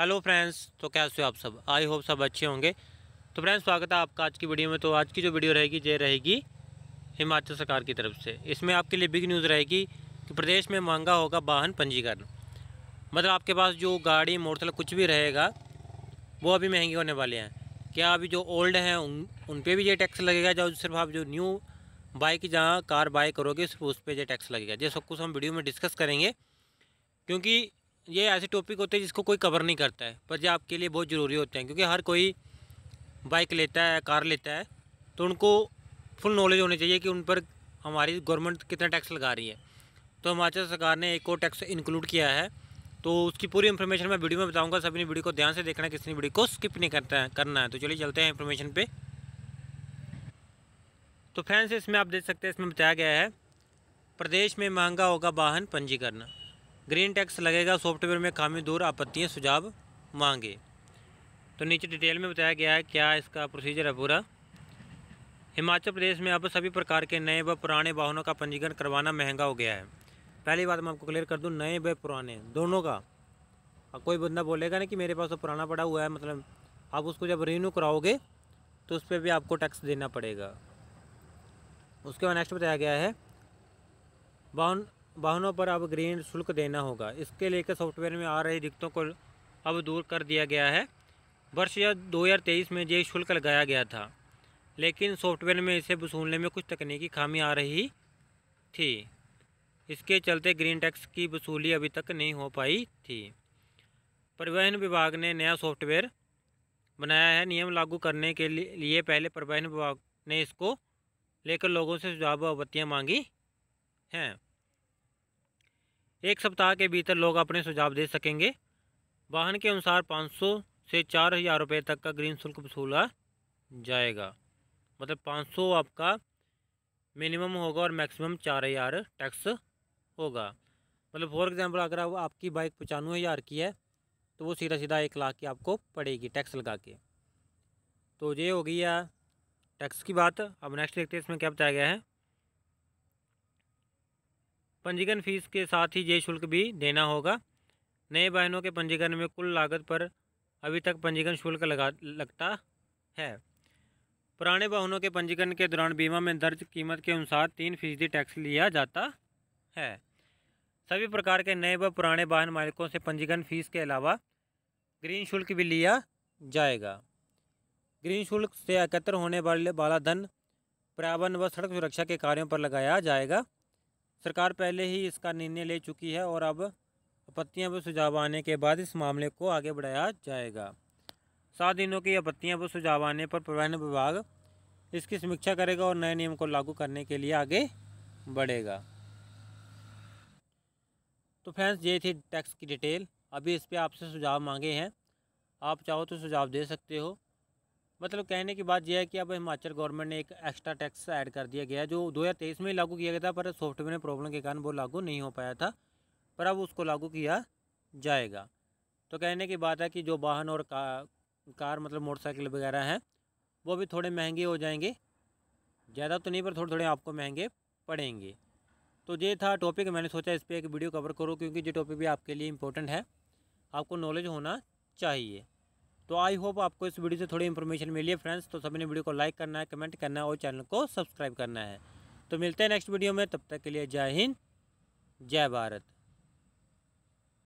hello friends तो कैसे हो आप सब आई होप सब अच्छे होंगे तो फ्रेंड्स स्वागत है आपका आज की वीडियो में तो आज की जो वीडियो रहेगी ये रहेगी हिमाचल सरकार की तरफ से इसमें आपके लिए बिग न्यूज़ रहेगी कि प्रदेश में महंगा होगा वाहन पंजीकरण मतलब आपके पास जो गाड़ी मोटरसाइकिल कुछ भी रहेगा वो अभी महंगे होने वाले हैं क्या अभी जो ओल्ड हैं उन उन पर भी ये टैक्स लगेगा जो सिर्फ आप जो न्यू बाइक जहाँ कार बाय करोगे सिर्फ उस पर यह टैक्स लगेगा ये सब कुछ हम वीडियो में डिस्कस करेंगे क्योंकि ये ऐसे टॉपिक होते हैं जिसको कोई कवर नहीं करता है पर ये आपके लिए बहुत ज़रूरी होते हैं क्योंकि हर कोई बाइक लेता है कार लेता है तो उनको फुल नॉलेज होनी चाहिए कि उन पर हमारी गवर्नमेंट कितना टैक्स लगा रही है तो हिमाचल सरकार ने एक और टैक्स इंक्लूड किया है तो उसकी पूरी इन्फॉर्मेशन मैं वीडियो में बताऊँगा सभी ने वीडियो को ध्यान से देखना है किसी ने वीडियो को स्किप नहीं करता है करना है तो चलिए चलते हैं इन्फॉर्मेशन पे तो फ्रेंड्स इसमें आप देख सकते हैं इसमें बताया गया है प्रदेश में महंगा होगा वाहन पंजीकरण ग्रीन टैक्स लगेगा सॉफ्टवेयर में खामी दूर आपत्तियाँ सुझाव मांगे तो नीचे डिटेल में बताया गया है क्या इसका प्रोसीजर है पूरा हिमाचल प्रदेश में अब सभी प्रकार के नए व पुराने वाहनों का पंजीकरण करवाना महंगा हो गया है पहली बात मैं आपको क्लियर कर दूँ नए व पुराने दोनों का कोई बंदा बोलेगा ना कि मेरे पास तो पुराना पड़ा हुआ है मतलब आप उसको जब रिन्यू कराओगे तो उस पर भी आपको टैक्स देना पड़ेगा उसके बाद नेक्स्ट बताया गया है वाहन वाहनों पर अब ग्रीन शुल्क देना होगा इसके लेकर सॉफ्टवेयर में आ रही दिक्कतों को अब दूर कर दिया गया है वर्ष दो हज़ार तेईस में ये शुल्क लगाया गया था लेकिन सॉफ्टवेयर में इसे वसूलने में कुछ तकनीकी खामी आ रही थी इसके चलते ग्रीन टैक्स की वसूली अभी तक नहीं हो पाई थी परिवहन विभाग ने नया सॉफ्टवेयर बनाया है नियम लागू करने के लिए पहले परिवहन विभाग ने इसको लेकर लोगों से सुझाव आपत्तियाँ मांगी हैं एक सप्ताह के भीतर लोग अपने सुझाव दे सकेंगे वाहन के अनुसार 500 से चार हज़ार रुपये तक का ग्रीन शुल्क वसूला जाएगा मतलब 500 आपका मिनिमम होगा और मैक्सिमम चार हज़ार टैक्स होगा मतलब फॉर एग्ज़ाम्पल अगर आपकी बाइक पचानवे हज़ार की है तो वो सीधा सीधा एक लाख की आपको पड़ेगी टैक्स लगा के तो ये हो गई है टैक्स की बात अब नेक्स्ट देखते हैं इसमें क्या बताया गया है पंजीकरण फीस के साथ ही ये शुल्क भी देना होगा नए वाहनों के पंजीकरण में कुल लागत पर अभी तक पंजीकरण शुल्क लगा लगता है पुराने वाहनों के पंजीकरण के दौरान बीमा में दर्ज कीमत के अनुसार तीन फीसदी टैक्स लिया जाता है सभी प्रकार के नए व पुराने वाहन मालिकों से पंजीकरण फीस के अलावा ग्रीन शुल्क भी लिया जाएगा ग्रीन शुल्क से एकत्र होने वाले वाला धन पर्यावरण व सड़क सुरक्षा के कार्यों पर लगाया जाएगा सरकार पहले ही इसका निर्णय ले चुकी है और अब आपत्तियाँ पर सुझाव आने के बाद इस मामले को आगे बढ़ाया जाएगा सात दिनों की आपत्तियाँ पर सुझाव आने पर परिवहन विभाग इसकी समीक्षा करेगा और नए नियम को लागू करने के लिए आगे बढ़ेगा तो फ्रेंड्स ये थी टैक्स की डिटेल अभी इस पर आपसे सुझाव मांगे हैं आप चाहो तो सुझाव दे सकते हो मतलब कहने की बात यह है कि अब हिमाचल गवर्नमेंट ने एक एक्स्ट्रा टैक्स ऐड कर दिया गया है जो 2023 में लागू किया गया था पर सॉफ्टवेयर में प्रॉब्लम के कारण वो लागू नहीं हो पाया था पर अब उसको लागू किया जाएगा तो कहने की बात है कि जो वाहन और का, कार मतलब मोटरसाइकिल वगैरह हैं वो भी थोड़े महंगे हो जाएंगे ज़्यादा तो नहीं पर थोड़े थोड़े आपको महंगे पड़ेंगे तो ये था टॉपिक मैंने सोचा इस पर एक वीडियो कवर करो क्योंकि ये टॉपिक भी आपके लिए इम्पोर्टेंट है आपको नॉलेज होना चाहिए तो आई होप आपको इस वीडियो से थोड़ी इन्फॉर्मेशन मिली है फ्रेंड्स तो सभी ने वीडियो को लाइक करना है कमेंट करना है और चैनल को सब्सक्राइब करना है तो मिलते हैं नेक्स्ट वीडियो में तब तक के लिए जय हिंद जय भारत